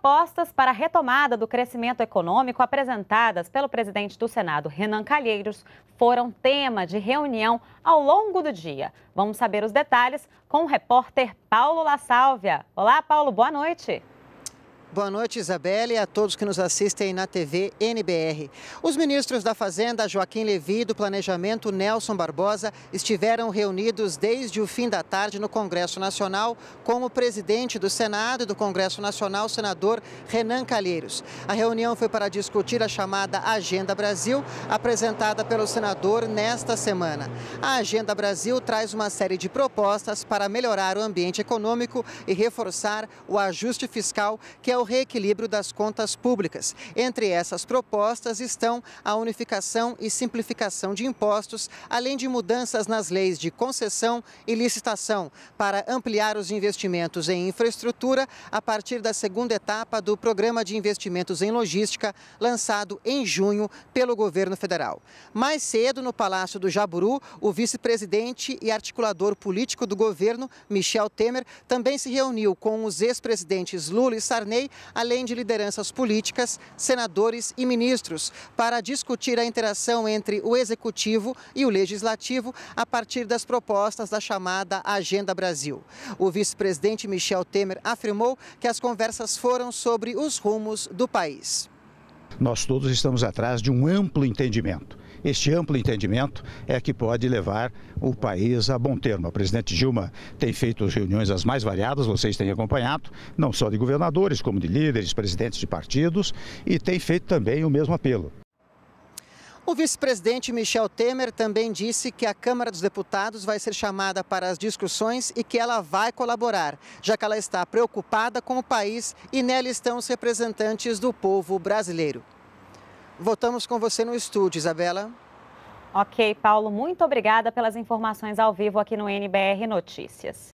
propostas para a retomada do crescimento econômico apresentadas pelo presidente do Senado, Renan Calheiros, foram tema de reunião ao longo do dia. Vamos saber os detalhes com o repórter Paulo La Sálvia. Olá, Paulo, boa noite. Boa noite, Isabelle, e a todos que nos assistem na TV NBR. Os ministros da Fazenda, Joaquim Levi, e do Planejamento, Nelson Barbosa, estiveram reunidos desde o fim da tarde no Congresso Nacional com o presidente do Senado e do Congresso Nacional, senador Renan Calheiros. A reunião foi para discutir a chamada Agenda Brasil, apresentada pelo senador nesta semana. A Agenda Brasil traz uma série de propostas para melhorar o ambiente econômico e reforçar o ajuste fiscal, que é o reequilíbrio das contas públicas. Entre essas propostas estão a unificação e simplificação de impostos, além de mudanças nas leis de concessão e licitação, para ampliar os investimentos em infraestrutura a partir da segunda etapa do Programa de Investimentos em Logística, lançado em junho pelo governo federal. Mais cedo, no Palácio do Jaburu, o vice-presidente e articulador político do governo, Michel Temer, também se reuniu com os ex-presidentes Lula e Sarney além de lideranças políticas, senadores e ministros, para discutir a interação entre o Executivo e o Legislativo a partir das propostas da chamada Agenda Brasil. O vice-presidente Michel Temer afirmou que as conversas foram sobre os rumos do país. Nós todos estamos atrás de um amplo entendimento este amplo entendimento é que pode levar o país a bom termo. A presidente Dilma tem feito reuniões as mais variadas, vocês têm acompanhado, não só de governadores, como de líderes, presidentes de partidos, e tem feito também o mesmo apelo. O vice-presidente Michel Temer também disse que a Câmara dos Deputados vai ser chamada para as discussões e que ela vai colaborar, já que ela está preocupada com o país e nela estão os representantes do povo brasileiro. Voltamos com você no estúdio, Isabela. Ok, Paulo, muito obrigada pelas informações ao vivo aqui no NBR Notícias.